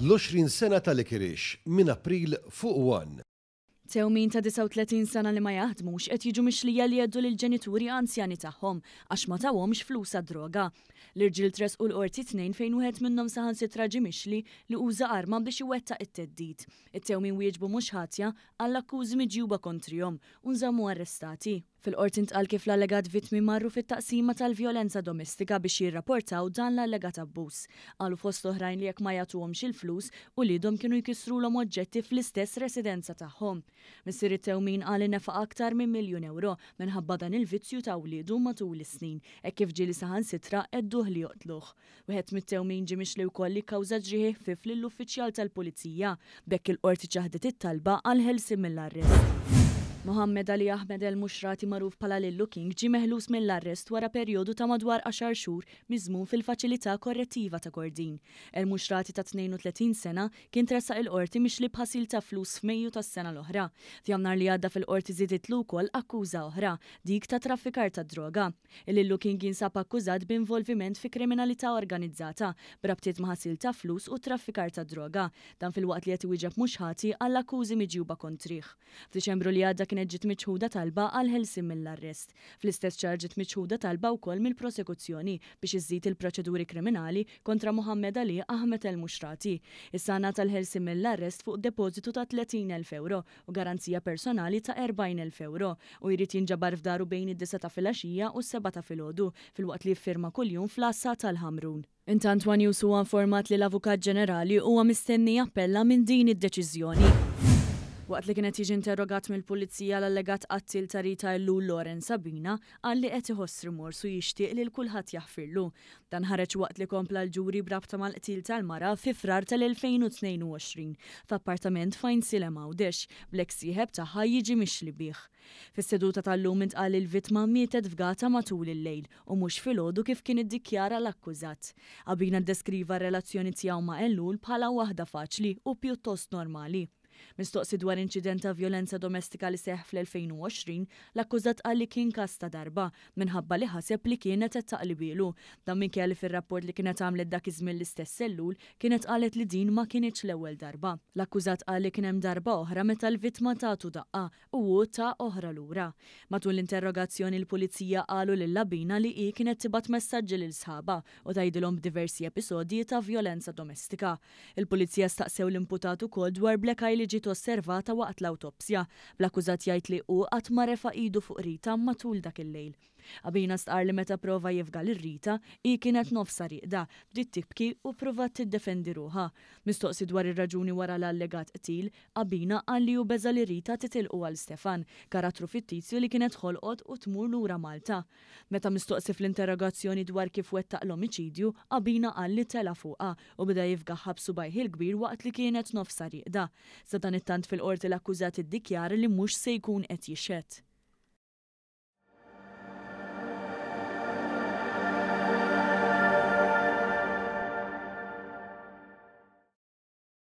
L-20 sena tal-ikirix minn April fuq 1. Tewmin ta' 39 sena li ma jaħdmux qed jiġu mixlija li jeddu lill-ġenituri anzjani tagħhom għax ma tawhomx flus droga. L-irġiel tres u l-qorti tnejn fejn wieħed minnhom saħan sitra ġimixli li uża arma biex iwettaq it-teddid. It-tewmin wieġbu mhux ħatja għall akkużi miġjuba kontrihom u nżammu arrestati. Fil-qorti ntqal kif l-allegat vittmi marru fit-taqsima tal-vjolenza domestika biex jirrapportaw dan l-allegat abbuż. Għalu fost oħrajn li jekk ma jagħtuhomx il-flus u li dom kienu jkissrulhom oġġetti fl-istess residenza tagħhom. Missiri it-tewmin għal nefa aktar minn miljun euro minħabba dan il-vizzju ta' wliedu matul is-snin e kif ġieli saħan sitra edduh li joqtluh. Wieħed mit-tewmin ġimix li wkoll li kawża ġrieħi fifli lill-uffiċjal tal-pulizija bekk il-qorti ċaħdet it-talba għal ħelsi mill-arrest. Mohammed Ali Ahmed El Mushrati magħruf bħala Lillu King ġie meħlus mill-arrest wara perjodu ta' madwar 10 xhur miżmun fil-faċilità korrettiva ta' Kordin. El Mushrati ta' 32 sena kien tressa il-qorti mixli bħasil ta' flus f'Mejju tas-sena l-oħra. F'jannar li għadda fil-qorti żiditlu wkoll akkuża oħra, dik ta' traffikar ta' droga. Lillu King jinsab akkużat b'involviment fi kriminalità organizzata, brabtiet maħasil ta' flus u traffikar ta' droga, dan fil-waqt li qed iwieġeb mhux ħati għall akkużi miġjuba kontriħ. F'Diċembru li għadda kienet ġiet miċħuda talba għal Helsin mill-arrest. Fl-istess ċar ġiet miċħuda talba wkoll mill-prosekuzzjoni biex iżżid il-proċeduri kriminali kontra Muhammed Ali Ahmed El Mushrati. Is-sana tal helsin mill-arrest fuq depożitu ta' 30.000 euro u garanzija personali ta' 40.000 euro u jrid jinġabar f'daru bejn id-disa ta' filgħaxija u s 7 ta' filgħodu fil-waqt li firma kuljum fl-assa tal-Ħamrun. Intant One News informat li l-Avukat Ġenerali huwa mistenni appella minn din id-deċiżjoni. Waqt li kienet jiġi interrogat mill-pulizija l-allegat qattil ta' Rita Illu Loren Sabina, għalli qed iħoss rimorsu jixtieq li l-kulħadd jaħfirlu. Dan ħareġ waqt li kompla l-ġuri brabta mal-qtil tal-mara fi frar tal-2022 f'appartament fejn sile mawdex, blek sieħeb tagħha jiġi mixli bih. Fis-seduta tal-lum intqal il-vittma mietet f'gata matul il-lejl u mhux filgħodu kif kien iddikjara l-akkużat. Abina ddeskriva r-relazzjoni tiegħu ma' Ellul bħala waħda faċli u pjuttost normali. Mistoqsi dwar incident ta' violenza domestika li seħ fl-2020, l-akkużat għalli kien kasta darba minħabba li ħaseb li kienet qed taqlibilu. Dan minn kelli fir-rapport li kienet għamlet dak iż l-istess sellul, kienet qalet li din ma kienx l-ewwel darba. L-akkużat għalli kien hemm darba oħra meta l-vittma tagħtu daqqa u ta' oħra lura. Matul l-interrogazzjoni l-pulizija qalu lil labina li hi kienet tibat messaġġi lil sħaba u tgħidilhom diversi episodji ta' violenza domestika. Il-pulizija staqsew l-imputatu kod dwar Black Eye li ġiet osservata waqt l-autopsja. Bl-akkużat jgħid li u qatt ma idu fuq rita matul dak il-lejl. Abina stqar li meta prova jifgal ir-rita, i kienet nofsa riqda, bdiet tibki u t tiddefendi ruha. Mistoqsi dwar ir-raġuni wara l-allegat qtil, għabina qal li u beza li rita titilqu għal Stefan, karattru fittizju li kienet xolqot u tmur lura Malta. Meta mistoqsi fl-interrogazzjoni dwar kif wettaq l omicidju għabina qal li tela fuqa u beda jifgaħħab subajħ il-kbir waqt li kienet nofsa riqda. Zadan it-tant fil-qorti l-akkużat id-dikjar li mhux se jkun qed jixet.